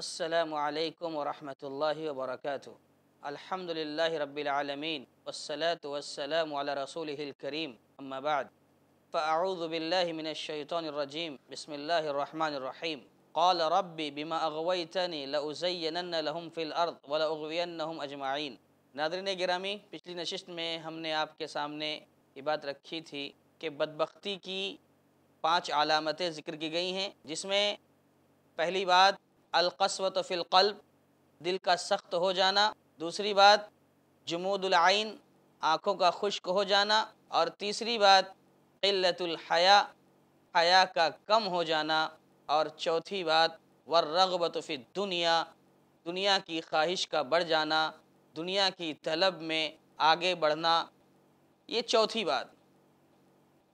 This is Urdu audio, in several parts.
السلام علیکم ورحمت اللہ وبرکاتہ الحمد للہ رب رسوله الکریم اما بعد الکریم باللہ من الشیطان الرجیم بسم اللہ الرحمن الرحیم قال رب بما اغویتنی لأزینن لهم فی الارض ولأغوینہم اجمعین ناظرین گرامی پچھلی نشست میں ہم نے آپ کے سامنے یہ بات رکھی تھی کہ بدبختی کی پانچ علامتیں ذکر کی گئی ہیں جس میں پہلی بات فی القلب دل کا سخت ہو جانا دوسری بات جمود العین آنکھوں کا خشک ہو جانا اور تیسری بات قلت الحیاء حیا کا کم ہو جانا اور چوتھی بات والرغبت فی دنیا دنیا کی خواہش کا بڑھ جانا دنیا کی طلب میں آگے بڑھنا یہ چوتھی بات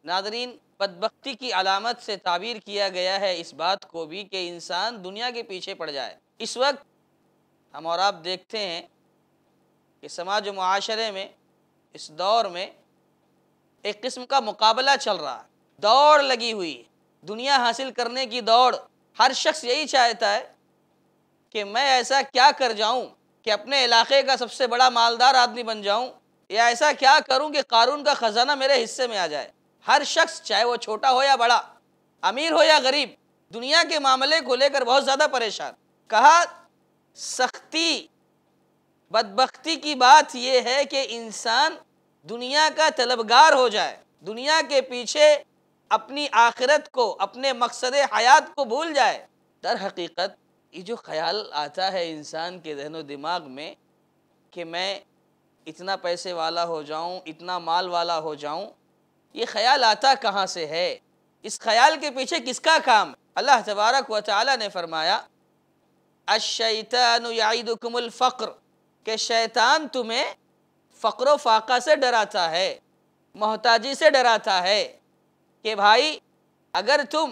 ناظرین بدبختی کی علامت سے تعبیر کیا گیا ہے اس بات کو بھی کہ انسان دنیا کے پیچھے پڑ جائے اس وقت ہم اور آپ دیکھتے ہیں کہ سماج و معاشرے میں اس دور میں ایک قسم کا مقابلہ چل رہا ہے دوڑ لگی ہوئی دنیا حاصل کرنے کی دوڑ ہر شخص یہی چاہتا ہے کہ میں ایسا کیا کر جاؤں کہ اپنے علاقے کا سب سے بڑا مالدار آدمی بن جاؤں یا ایسا کیا کروں کہ قارون کا خزانہ میرے حصے میں آ جائے ہر شخص چاہے وہ چھوٹا ہو یا بڑا امیر ہو یا غریب دنیا کے معاملے کو لے کر بہت زیادہ پریشان کہا سختی بدبختی کی بات یہ ہے کہ انسان دنیا کا طلبگار ہو جائے دنیا کے پیچھے اپنی آخرت کو اپنے مقصد حیات کو بھول جائے در حقیقت یہ جو خیال آتا ہے انسان کے ذہن و دماغ میں کہ میں اتنا پیسے والا ہو جاؤں اتنا مال والا ہو جاؤں یہ خیال آتا کہاں سے ہے اس خیال کے پیچھے کس کا کام اللہ تبارک و تعالی نے فرمایا الشیطان یعیدکم الفقر کہ شیطان تمہیں فقر و فاقہ سے ڈراتا ہے محتاجی سے ڈراتا ہے کہ بھائی اگر تم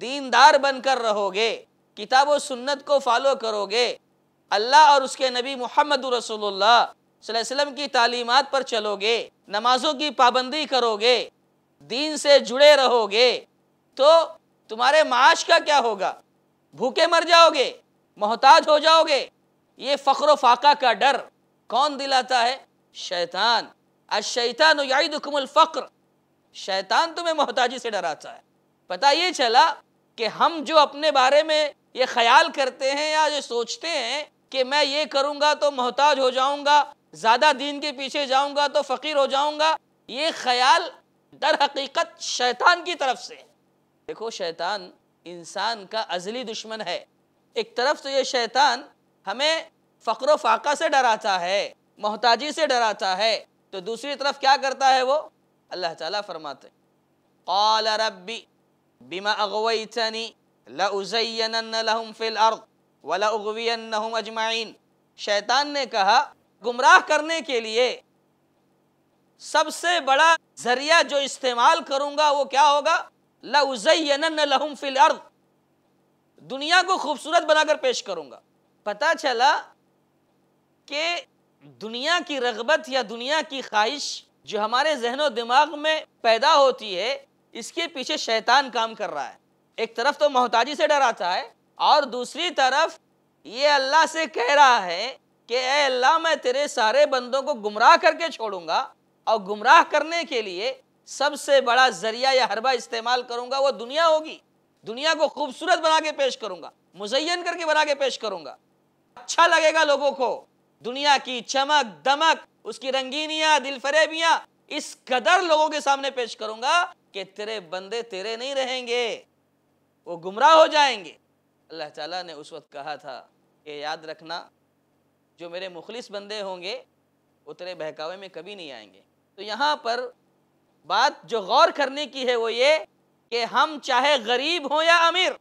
دیندار بن کر رہو گے کتاب و سنت کو فالو کرو گے اللہ اور اس کے نبی محمد رسول اللہ صلی اللہ علیہ وسلم کی تعلیمات پر چلو گے نمازوں کی پابندی کرو گے دین سے جڑے رہو گے تو تمہارے معاش کا کیا ہوگا بھوکے مر جاؤ گے محتاج ہو جاؤ گے یہ فخر و فاقہ کا ڈر کون دلاتا ہے شیطان الشیطان یعیدکم الفقر شیطان تمہیں محتاجی سے ڈراتا ہے پتا یہ چلا کہ ہم جو اپنے بارے میں یہ خیال کرتے ہیں یا جو سوچتے ہیں کہ میں یہ کروں گا تو محتاج ہو جاؤں گا زیادہ دین کے پیچھے جاؤں گا تو فقیر ہو جاؤں گا یہ خیال در حقیقت شیطان کی طرف سے دیکھو شیطان انسان کا ازلی دشمن ہے ایک طرف تو یہ شیطان ہمیں فقر و فاقہ سے ڈراتا ہے محتاجی سے ڈراتا ہے تو دوسری طرف کیا کرتا ہے وہ اللہ تعالیٰ فرماتے قال ربی لهم فی الارض لزین اجمعین شیطان نے کہا گمراہ کرنے کے لیے سب سے بڑا ذریعہ جو استعمال کروں گا وہ کیا ہوگا لَهُمْ فِي الْأَرْضِ دنیا کو خوبصورت بنا کر پیش کروں گا پتا چلا کہ دنیا کی رغبت یا دنیا کی خواہش جو ہمارے ذہن و دماغ میں پیدا ہوتی ہے اس کے پیچھے شیطان کام کر رہا ہے ایک طرف تو محتاجی سے ڈراتا ہے اور دوسری طرف یہ اللہ سے کہہ رہا ہے کہ اے اللہ میں تیرے سارے بندوں کو گمراہ کر کے چھوڑوں گا اور گمراہ کرنے کے لیے سب سے بڑا ذریعہ یا حربہ استعمال کروں گا وہ دنیا ہوگی دنیا کو خوبصورت بنا کے پیش کروں گا مزین کر کے بنا کے پیش کروں گا اچھا لگے گا لوگوں کو دنیا کی چمک دمک اس کی رنگینیاں دل فریبیاں اس قدر لوگوں کے سامنے پیش کروں گا کہ تیرے بندے تیرے نہیں رہیں گے وہ گمراہ ہو جائیں گے اللہ تعالیٰ نے اس وقت کہا تھا کہ یاد رکھنا جو میرے مخلص بندے ہوں گے اتنے بہکاوے میں کبھی نہیں آئیں گے تو یہاں پر بات جو غور کرنے کی ہے وہ یہ کہ ہم چاہے غریب ہوں یا امیر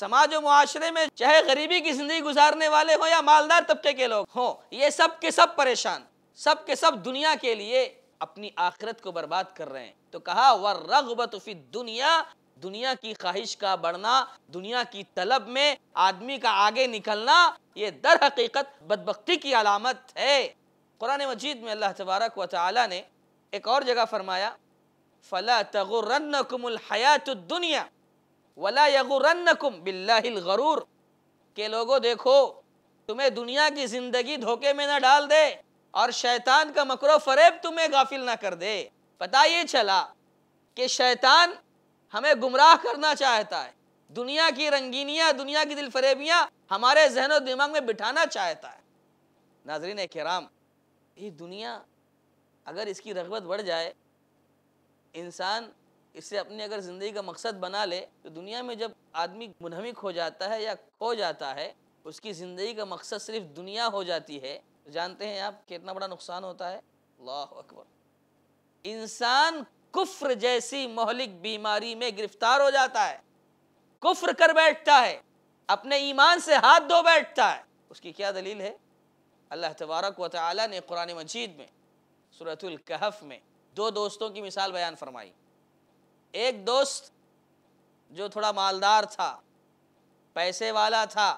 سماج و معاشرے میں چاہے غریبی کی زندگی گزارنے والے ہوں یا مالدار طبقے کے لوگ ہوں یہ سب کے سب پریشان سب کے سب دنیا کے لیے اپنی آخرت کو برباد کر رہے ہیں تو کہا وہ فِي الدُّنْيَا دنیا کی خواہش کا بڑھنا دنیا کی طلب میں آدمی کا آگے نکلنا یہ در حقیقت بدبختی کی علامت ہے قرآن مجید میں اللہ تبارک و تعالیٰ نے ایک اور جگہ فرمایا وَلَا يَغُرَّنَّكُمْ بِاللَّهِ الْغَرُورِ کہ لوگوں دیکھو تمہیں دنیا کی زندگی دھوکے میں نہ ڈال دے اور شیطان کا مکرو فریب تمہیں غافل نہ کر دے پتا یہ چلا کہ شیطان ہمیں گمراہ کرنا چاہتا ہے دنیا کی رنگینیاں دنیا کی دل فریبیاں ہمارے ذہن و دماغ میں بٹھانا چاہتا ہے ناظرین کرام یہ دنیا اگر اس کی رغبت بڑھ جائے انسان اس سے اپنی اگر زندگی کا مقصد بنا لے تو دنیا میں جب آدمی منہمک ہو جاتا ہے یا کھو جاتا ہے اس کی زندگی کا مقصد صرف دنیا ہو جاتی ہے جانتے ہیں آپ کتنا بڑا نقصان ہوتا ہے اللہ اکبر انسان کفر جیسی مہلک بیماری میں گرفتار ہو جاتا ہے کفر کر بیٹھتا ہے اپنے ایمان سے ہاتھ دھو بیٹھتا ہے اس کی کیا دلیل ہے اللہ تبارک و تعالی نے قرآن مجید میں سورة القحف میں دو دوستوں کی مثال بیان فرمائی ایک دوست جو تھوڑا مالدار تھا پیسے والا تھا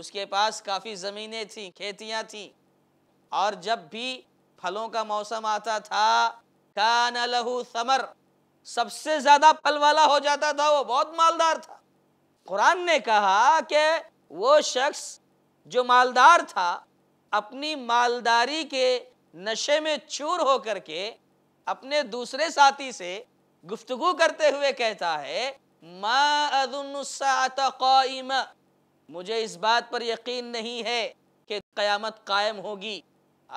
اس کے پاس کافی زمینیں تھیں کھیتیاں تھیں اور جب بھی پھلوں کا موسم آتا تھا کان لہو سمر سب سے زیادہ پل والا ہو جاتا تھا وہ بہت مالدار تھا قرآن نے کہا کہ وہ شخص جو مالدار تھا اپنی مالداری کے نشے میں چور ہو کر کے اپنے دوسرے ساتھی سے گفتگو کرتے ہوئے کہتا ہے مجھے اس بات پر یقین نہیں ہے کہ قیامت قائم ہوگی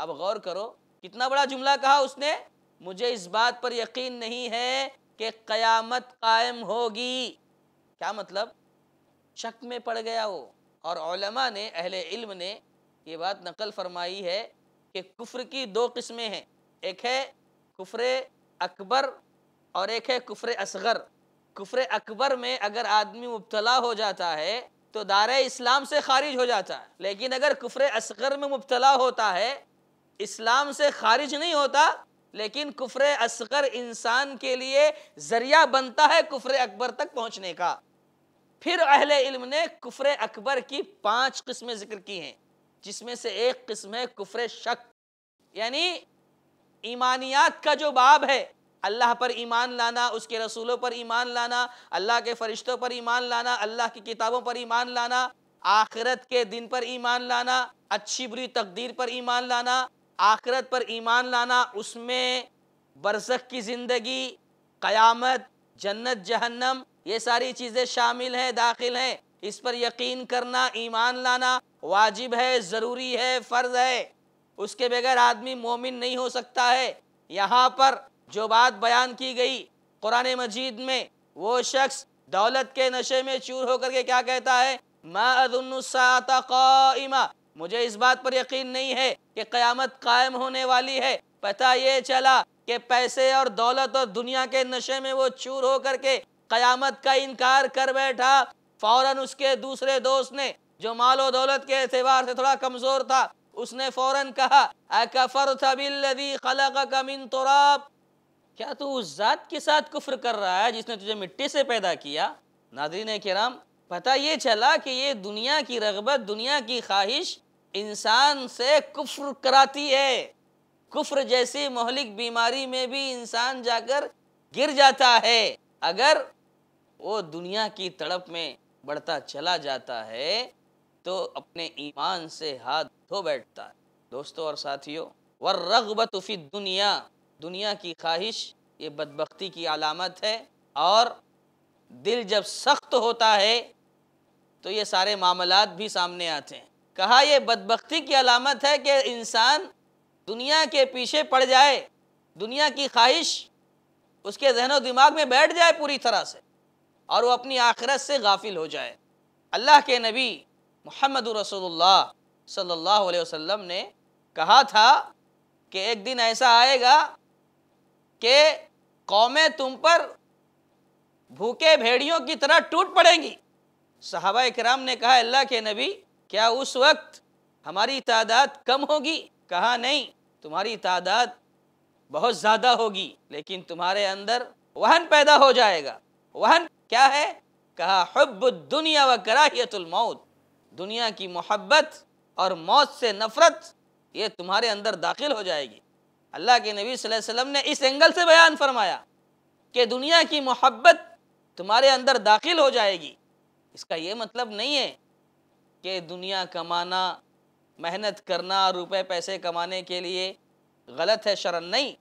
آپ غور کرو کتنا بڑا جملہ کہا اس نے مجھے اس بات پر یقین نہیں ہے کہ قیامت قائم ہوگی کیا مطلب شک میں پڑ گیا ہو اور علماء نے اہل علم نے یہ بات نقل فرمائی ہے کہ کفر کی دو قسمیں ہیں ایک ہے کفر اکبر اور ایک ہے کفر اصغر کفر اکبر میں اگر آدمی مبتلا ہو جاتا ہے تو دارہ اسلام سے خارج ہو جاتا ہے لیکن اگر کفر اصغر میں مبتلا ہوتا ہے اسلام سے خارج نہیں ہوتا لیکن کفر اصغر انسان کے لیے ذریعہ بنتا ہے کفر اکبر تک پہنچنے کا پھر اہل علم نے کفر اکبر کی پانچ قسمیں ذکر کی ہیں جس میں سے ایک قسم ہے کفر شک یعنی ایمانیات کا جو باب ہے اللہ پر ایمان لانا اس کے رسولوں پر ایمان لانا اللہ کے فرشتوں پر ایمان لانا اللہ کی کتابوں پر ایمان لانا آخرت کے دن پر ایمان لانا اچھی بری تقدیر پر ایمان لانا آخرت پر ایمان لانا اس میں برزخ کی زندگی قیامت جنت جہنم یہ ساری چیزیں شامل ہیں داخل ہیں اس پر یقین کرنا ایمان لانا واجب ہے ضروری ہے فرض ہے اس کے بغیر آدمی مومن نہیں ہو سکتا ہے یہاں پر جو بات بیان کی گئی قرآن مجید میں وہ شخص دولت کے نشے میں چور ہو کر کے کیا کہتا ہے قَائِمَةَ مجھے اس بات پر یقین نہیں ہے کہ قیامت قائم ہونے والی ہے پتہ یہ چلا کہ پیسے اور دولت اور دنیا کے نشے میں وہ چور ہو کر کے قیامت کا انکار کر بیٹھا فوراً جو مال و دولت کے اعتبار سے تھوڑا کمزور تھا اس نے فوراً کہا خَلَقَكَ مِن تُرَاب کیا تو اس ذات کے ساتھ کفر کر رہا ہے جس نے تجھے مٹی سے پیدا کیا ناظرین کرام پتہ یہ چلا کہ یہ دنیا کی رغبت دنیا کی خواہش انسان سے کفر کراتی ہے کفر جیسی مہلک بیماری میں بھی انسان جا کر گر جاتا ہے اگر وہ دنیا کی تڑپ میں بڑھتا چلا جاتا ہے تو اپنے ایمان سے ہاتھ دھو بیٹھتا ہے دوستو اور ساتھیوں فی دنیا دنیا کی خواہش یہ بدبختی کی علامت ہے اور دل جب سخت ہوتا ہے تو یہ سارے معاملات بھی سامنے آتے ہیں کہا یہ بدبختی کی علامت ہے کہ انسان دنیا کے پیچھے پڑ جائے دنیا کی خواہش اس کے ذہن و دماغ میں بیٹھ جائے پوری طرح سے اور وہ اپنی آخرت سے غافل ہو جائے اللہ کے نبی محمد رسول اللہ صلی اللہ علیہ وسلم نے کہا تھا کہ ایک دن ایسا آئے گا کہ قومیں تم پر بھوکے بھیڑیوں کی طرح ٹوٹ پڑیں گی صحابہ اکرام نے کہا اللہ کے نبی کیا اس وقت ہماری تعداد کم ہوگی کہا نہیں تمہاری تعداد بہت زیادہ ہوگی لیکن تمہارے اندر وہن پیدا ہو جائے گا وہن کیا ہے کہا حب دنیا و کراہیت الموت دنیا کی محبت اور موت سے نفرت یہ تمہارے اندر داخل ہو جائے گی اللہ کے نبی صلی اللہ علیہ وسلم نے اس اینگل سے بیان فرمایا کہ دنیا کی محبت تمہارے اندر داخل ہو جائے گی اس کا یہ مطلب نہیں ہے کہ دنیا کمانا محنت کرنا روپے پیسے کمانے کے لیے غلط ہے شرن نہیں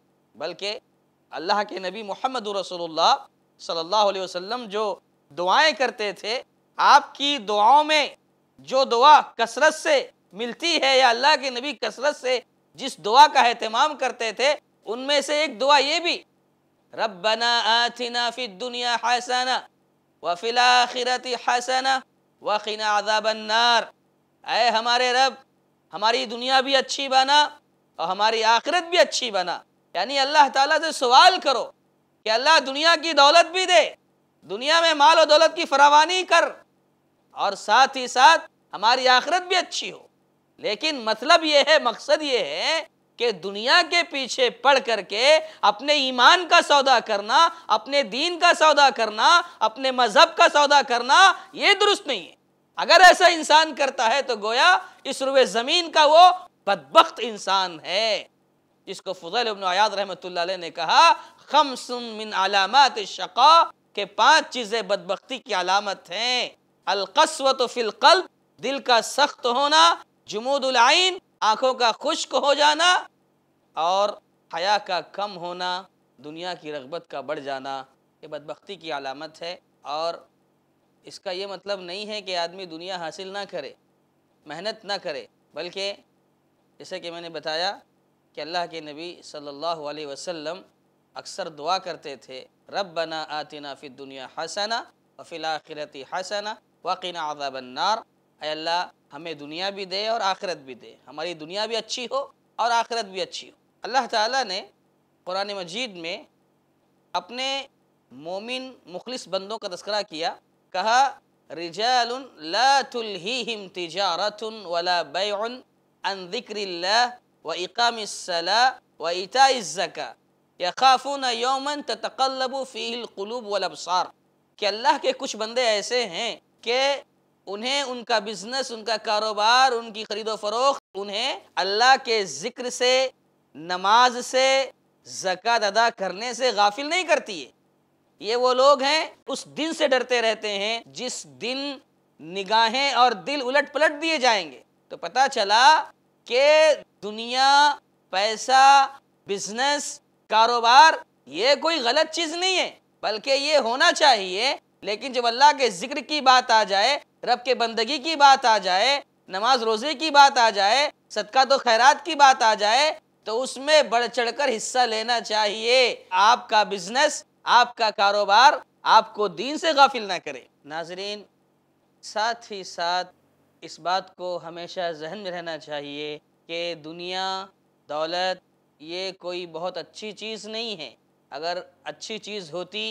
بلکہ اللہ کے نبی محمد رسول اللہ صلی اللہ علیہ وسلم جو دعائیں کرتے تھے آپ کی دعاؤں میں جو دعا کثرت سے ملتی ہے یا اللہ کے نبی کثرت سے جس دعا کا اہتمام کرتے تھے ان میں سے ایک دعا یہ بھی ربنا آتنا فی الدنیا حسنا وفی الاخرہ حسنا وقینہ عذاب النار اے ہمارے رب ہماری دنیا بھی اچھی بنا اور ہماری آخرت بھی اچھی بنا یعنی اللہ تعالیٰ سے سوال کرو کہ اللہ دنیا کی دولت بھی دے دنیا میں مال و دولت کی فراوانی کر اور ساتھ ہی ساتھ ہماری آخرت بھی اچھی ہو لیکن مطلب یہ ہے مقصد یہ ہے کہ دنیا کے پیچھے پڑھ کر کے اپنے ایمان کا سودا کرنا اپنے دین کا سودا کرنا اپنے مذہب کا سودا کرنا یہ درست نہیں ہے اگر ایسا انسان کرتا ہے تو گویا اس روح زمین کا وہ بدبخت انسان ہے جس کو فضل ابن عیاد رحمت اللہ علیہ نے کہا خمس من علامات الشقا کہ پانچ چیزیں بدبختی کی علامت ہیں القسوت فی القلب دل کا سخت ہونا جمود العین آنکھوں کا خشک ہو جانا اور حیا کا کم ہونا دنیا کی رغبت کا بڑھ جانا یہ بدبختی کی علامت ہے اور اس کا یہ مطلب نہیں ہے کہ آدمی دنیا حاصل نہ کرے محنت نہ کرے بلکہ جیسے کہ میں نے بتایا کہ اللہ کے نبی صلی اللہ علیہ وسلم اکثر دعا کرتے تھے ربنا آتنا فی الدنیا حسنا وفی الاخرہ حسنا وقنا عذاب النار اے اللہ ہمیں دنیا بھی دے اور آخرت بھی دے ہماری دنیا بھی اچھی ہو اور آخرت بھی اچھی ہو اللہ تعالیٰ نے قرآن مجید میں اپنے مومن مخلص بندوں کا تذکرہ کیا کہا رجال لا تلہیہم تجارت ولا بیع و اقام مصلا و اطاءزکا الزکا خافون یوما تتقلب و القلوب والابصار کہ اللہ کے کچھ بندے ایسے ہیں کہ انہیں ان کا بزنس ان کا کاروبار ان کی خرید و فروخت انہیں اللہ کے ذکر سے نماز سے زکاة ادا کرنے سے غافل نہیں کرتی ہے یہ وہ لوگ ہیں اس دن سے ڈرتے رہتے ہیں جس دن نگاہیں اور دل الٹ پلٹ دیے جائیں گے تو پتہ چلا کہ دنیا پیسہ بزنس کاروبار یہ کوئی غلط چیز نہیں ہے بلکہ یہ ہونا چاہیے لیکن جب اللہ کے ذکر کی بات آ جائے رب کے بندگی کی بات آ جائے نماز روزے کی بات آ جائے صدقہ تو خیرات کی بات آ جائے تو اس میں بڑھ چڑھ کر حصہ لینا چاہیے آپ کا بزنس آپ کا کاروبار آپ کو دین سے غافل نہ کرے ناظرین ساتھ ہی ساتھ اس بات کو ہمیشہ ذہن میں رہنا چاہیے کہ دنیا دولت یہ کوئی بہت اچھی چیز نہیں ہے اگر اچھی چیز ہوتی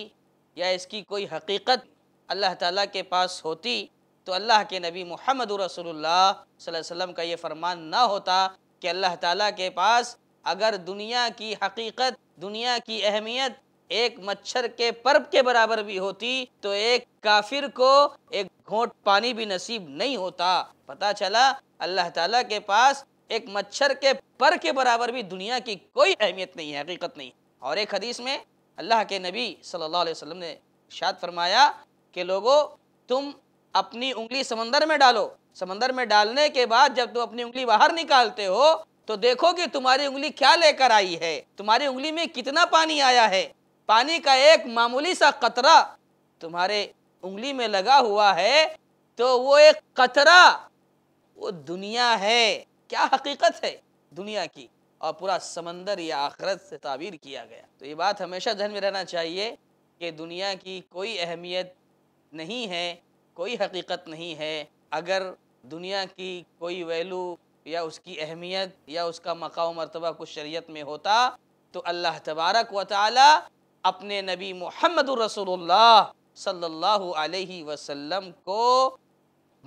یا اس کی کوئی حقیقت اللہ تعالیٰ کے پاس ہوتی تو اللہ کے نبی محمد رسول اللہ صلی اللہ علیہ وسلم کا یہ فرمان نہ ہوتا کہ اللہ تعالیٰ کے پاس اگر دنیا کی حقیقت دنیا کی اہمیت ایک مچھر کے پرب کے برابر بھی ہوتی تو ایک کافر کو ایک گھونٹ پانی بھی نصیب نہیں ہوتا پتہ چلا اللہ تعالیٰ کے پاس ایک مچھر کے پر کے برابر بھی دنیا کی کوئی اہمیت نہیں ہے حقیقت نہیں اور ایک حدیث میں اللہ کے نبی صلی اللہ علیہ وسلم نے ارشاد فرمایا کہ لوگو تم اپنی انگلی سمندر میں ڈالو سمندر میں ڈالنے کے بعد جب تم اپنی انگلی باہر نکالتے ہو تو دیکھو کہ تمہاری انگلی کیا لے کر آئی ہے تمہاری انگلی میں کتنا پانی آیا ہے پانی کا ایک معمولی سا قطرہ تمہارے انگلی میں لگا ہوا ہے تو وہ ایک قطرہ وہ دنیا ہے کیا حقیقت ہے دنیا کی اور پورا سمندر یا آخرت سے تعبیر کیا گیا تو یہ بات ہمیشہ ذہن میں رہنا چاہیے کہ دنیا کی کوئی اہمیت نہیں ہے کوئی حقیقت نہیں ہے اگر دنیا کی کوئی ویلو یا اس کی اہمیت یا اس کا مقام و مرتبہ کچھ شریعت میں ہوتا تو اللہ تبارک و تعالی اپنے نبی محمد الرسول اللہ صلی اللہ علیہ وسلم کو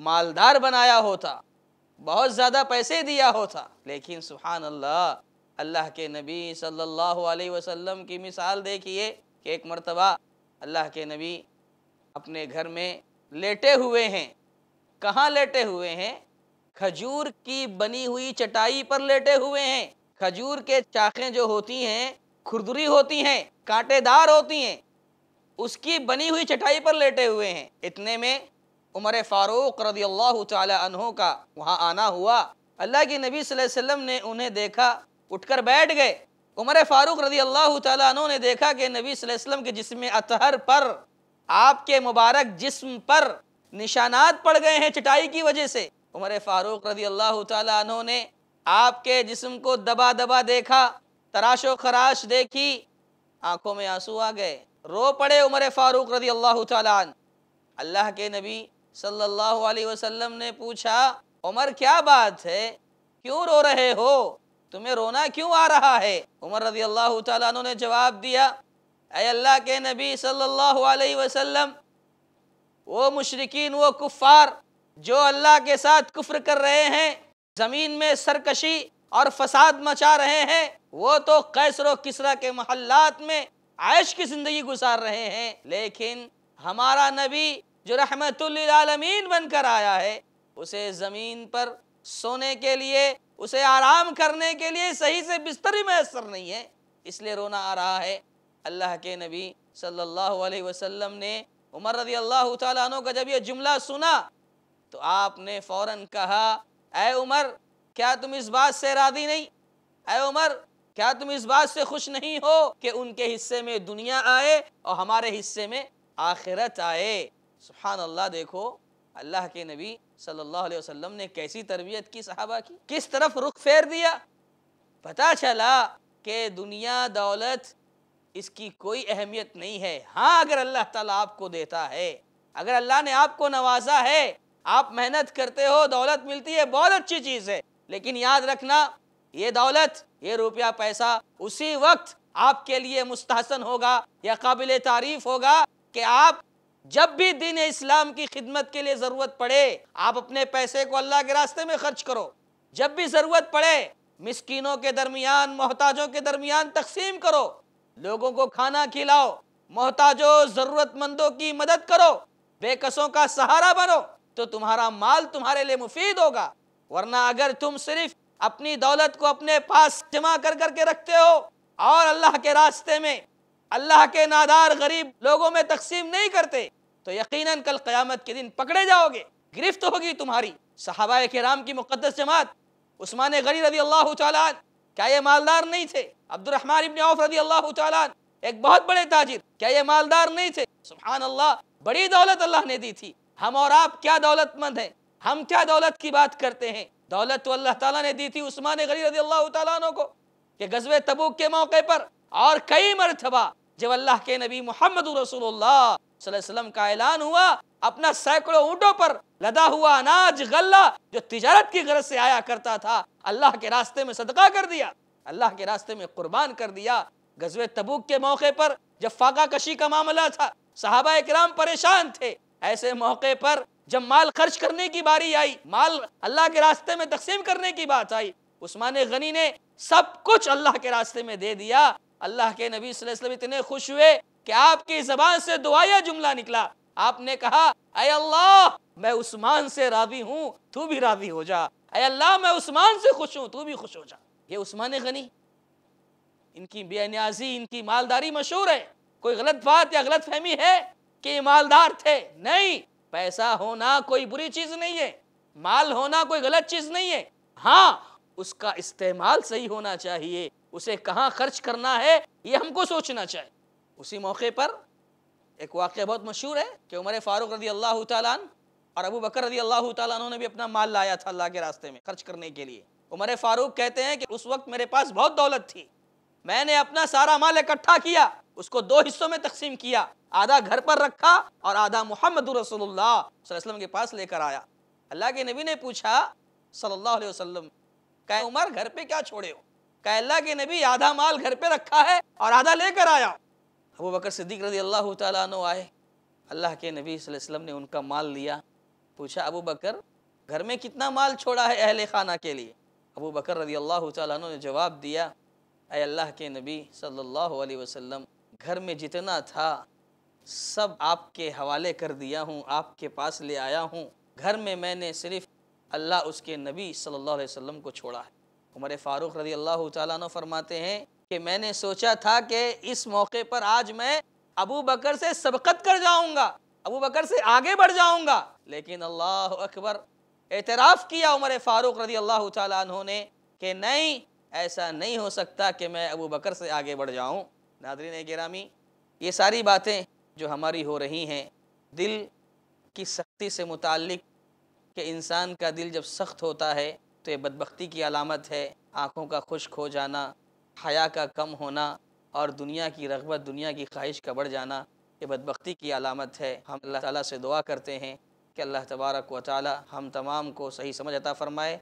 مالدار بنایا ہوتا بہت زیادہ پیسے دیا ہوتا لیکن سبحان اللہ اللہ کے نبی صلی اللہ علیہ وسلم کی مثال دیکھیے کہ ایک مرتبہ اللہ کے نبی اپنے گھر میں لیٹے ہوئے ہیں کہاں لیٹے ہوئے ہیں کھجور کی بنی ہوئی چٹائی پر لیٹے ہوئے ہیں کھجور کے چاخیں جو ہوتی ہیں کھردری ہوتی ہیں کانٹے دار ہوتی ہیں اس کی بنی ہوئی چٹائی پر لیٹے ہوئے ہیں اتنے میں عمر فاروق رضی اللہ تعالی عنہ کا وہاں آنا ہوا اللہ کے نبی صلی اللہ علیہ وسلم نے انہیں دیکھا اٹھ کر بیٹھ گئے عمر فاروق رضی اللہ تعالیٰ عنہ نے دیکھا کہ نبی صلی اللہ علیہ وسلم کے جسم اطہر پر آپ کے مبارک جسم پر نشانات پڑ گئے ہیں چٹائی کی وجہ سے عمر فاروق رضی اللہ تعالیٰ عنہ نے آپ کے جسم کو دبا دبا دیکھا تراش و خراش دیکھی آنکھوں میں آنسو آ گئے رو پڑے عمر فاروق رضی اللہ تعالیٰ عنہ اللہ کے نبی صلی اللہ علیہ وسلم نے پوچھا عمر کیا بات ہے کیوں رو رہے ہو تمہیں رونا کیوں آ رہا ہے عمر رضی اللہ تعالیٰ عنہ نے جواب دیا اے اللہ کے نبی صلی اللہ علیہ وسلم وہ وہ مشرقین کفار جو اللہ کے ساتھ کفر کر رہے ہیں زمین میں سرکشی اور فساد مچا رہے ہیں وہ تو قیسر و کسرا کے محلات میں عائش کی زندگی گزار رہے ہیں لیکن ہمارا نبی جو رحمت للعالمین بن کر آیا ہے اسے زمین پر سونے کے لیے اسے آرام کرنے کے لیے صحیح سے بستری میسر نہیں ہے اس لیے رونا آ رہا ہے اللہ کے نبی صلی اللہ علیہ وسلم نے عمر رضی اللہ تعالیٰ عنہ کا جب یہ جملہ سنا تو آپ نے فوراً کہا اے عمر کیا تم اس بات سے راضی نہیں اے عمر کیا تم اس بات سے خوش نہیں ہو کہ ان کے حصے میں دنیا آئے اور ہمارے حصے میں آخرت آئے سبحان اللہ دیکھو اللہ کے نبی صلی اللہ علیہ وسلم نے کیسی تربیت کی صحابہ کی کس طرف رخ فیر دیا پتا چلا کہ دنیا دولت اس کی کوئی اہمیت نہیں ہے ہاں اگر اللہ تعالیٰ آپ کو دیتا ہے اگر اللہ نے آپ کو نوازا ہے آپ محنت کرتے ہو دولت ملتی ہے بہت اچھی چیز ہے لیکن یاد رکھنا یہ دولت یہ روپیہ پیسہ اسی وقت آپ کے لیے مستحسن ہوگا یا قابل تعریف ہوگا کہ آپ جب بھی دین اسلام کی خدمت کے لیے ضرورت پڑے آپ اپنے پیسے کو اللہ کے راستے میں خرچ کرو جب بھی ضرورت پڑے مسکینوں کے درمیان محتاجوں کے درمیان تقسیم کرو لوگوں کو کھانا کھلاؤ محتاجوں ضرورت مندوں کی مدد کرو بے قصوں کا سہارا بنو تو تمہارا مال تمہارے لیے مفید ہوگا ورنہ اگر تم صرف اپنی دولت کو اپنے پاس جمع کر کر کے رکھتے ہو اور اللہ کے راستے میں اللہ کے نادار غریب لوگوں میں تقسیم نہیں کرتے تو یقیناً کل قیامت کے دن پکڑے جاؤ گے گرفت ہوگی تمہاری صحابہ کرام کی مقدس جماعت عثمان غری رضی اللہ تعالیٰ کیا یہ مالدار نہیں تھے عبد الرحمن ابن عوف رضی اللہ تعالیٰ ایک بہت بڑے تاجر کیا یہ مالدار نہیں تھے سبحان اللہ بڑی دولت اللہ نے دی تھی ہم اور آپ کیا دولت مند ہیں ہم کیا دولت کی بات کرتے ہیں دولت تو اللہ تعالیٰ نے دی تھی عثمان غری رضی اللہ تعالیٰ عنہ کو کہ گزو کے موقع پر اور کئی مرتبہ جب اللہ کے نبی محمد رسول اللہ صلی اللہ علیہ وسلم کا اعلان ہوا اپنا سینکڑوں اونٹوں پر لدا ہوا غلہ جو تجارت کی غرض سے آیا کرتا تھا اللہ کے راستے میں صدقہ کر دیا اللہ کے راستے میں قربان کر دیا تبوک کے موقع پر جب فاقہ کشی کا معاملہ تھا صحابہ اکرام پریشان تھے ایسے موقع پر جب مال خرچ کرنے کی باری آئی مال اللہ کے راستے میں تقسیم کرنے کی بات آئی عثمان غنی نے سب کچھ اللہ کے راستے میں دے دیا اللہ کے نبی صلی اللہ علیہ وسلم اتنے خوش ہوئے کہ آپ کی زبان سے دعائیہ جملہ نکلا آپ نے کہا اے اللہ میں عثمان سے راضی ہوں تو بھی راضی ہو جا اے اللہ میں عثمان سے خوش ہوں تو بھی خوش ہو جا یہ عثمان غنی ان کی بے نیازی ان کی مالداری مشہور ہے کوئی غلط بات یا غلط فہمی ہے کہ یہ مالدار تھے نہیں پیسہ ہونا کوئی بری چیز نہیں ہے مال ہونا کوئی غلط چیز نہیں ہے ہاں اس کا استعمال صحیح ہونا چاہیے اسے کہاں خرچ کرنا ہے یہ ہم کو سوچنا چاہیے اسی موقع پر ایک واقعہ بہت مشہور ہے کہ عمر فاروق رضی اللہ تعالیٰ اور ابو بکر رضی اللہ تعالیٰ عنہ نے بھی اپنا مال لایا تھا اللہ کے راستے میں خرچ کرنے کے لیے عمر فاروق کہتے ہیں کہ اس وقت میرے پاس بہت دولت تھی میں نے اپنا سارا مال اکٹھا کیا اس کو دو حصوں میں تقسیم کیا آدھا گھر پر رکھا اور آدھا محمد رسول اللہ صلی اللہ علیہ وسلم کے پاس لے کر آیا اللہ کے نبی نے پوچھا صلی اللہ علیہ وسلم کہ عمر گھر پہ کیا چھوڑے ہو کہ اللہ کے نبی آدھا مال گھر پہ رکھا ہے اور آدھا لے کر آیا ابو بکر صدیق رضی اللہ تعالیٰ عنہ آئے اللہ کے نبی صلی اللہ علیہ وسلم نے ان کا مال لیا پوچھا ابو بکر گھر میں کتنا مال چھوڑا ہے اہل خانہ کے لیے ابو بکر رضی اللہ تعالیٰ عنہ نے جواب دیا اے اللہ کے نبی صلی اللہ علیہ وسلم گھر میں جتنا تھا سب آپ کے حوالے کر دیا ہوں آپ کے پاس لے آیا ہوں گھر میں میں نے صرف اللہ اس کے نبی صلی اللہ علیہ وسلم کو چھوڑا ہے عمر فاروق رضی اللہ تعالیٰ عنہ فرماتے ہیں کہ میں نے سوچا تھا کہ اس موقع پر آج میں ابو بکر سے سبقت کر جاؤں گا ابو بکر سے آگے بڑھ جاؤں گا لیکن اللہ اکبر اعتراف کیا عمر فاروق رضی اللہ تعالیٰ عنہ نے کہ نہیں ایسا نہیں ہو سکتا کہ میں ابو بکر سے آگے بڑھ جاؤں ناظرین گرامی یہ ساری باتیں جو ہماری ہو رہی ہیں دل کی سختی سے متعلق کہ انسان کا دل جب سخت ہوتا ہے تو یہ بدبختی کی علامت ہے آنکھوں کا خشک ہو جانا حیا کا کم ہونا اور دنیا کی رغبت دنیا کی خواہش کا بڑھ جانا یہ بدبختی کی علامت ہے ہم اللہ تعالیٰ سے دعا کرتے ہیں کہ اللہ تبارک و تعالیٰ ہم تمام کو صحیح سمجھ عطا فرمائے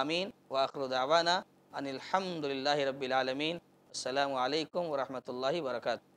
آمین و آخر ان الحمد اللہ رب العالمین السلام علیکم ورحمۃ اللہ وبرکاتہ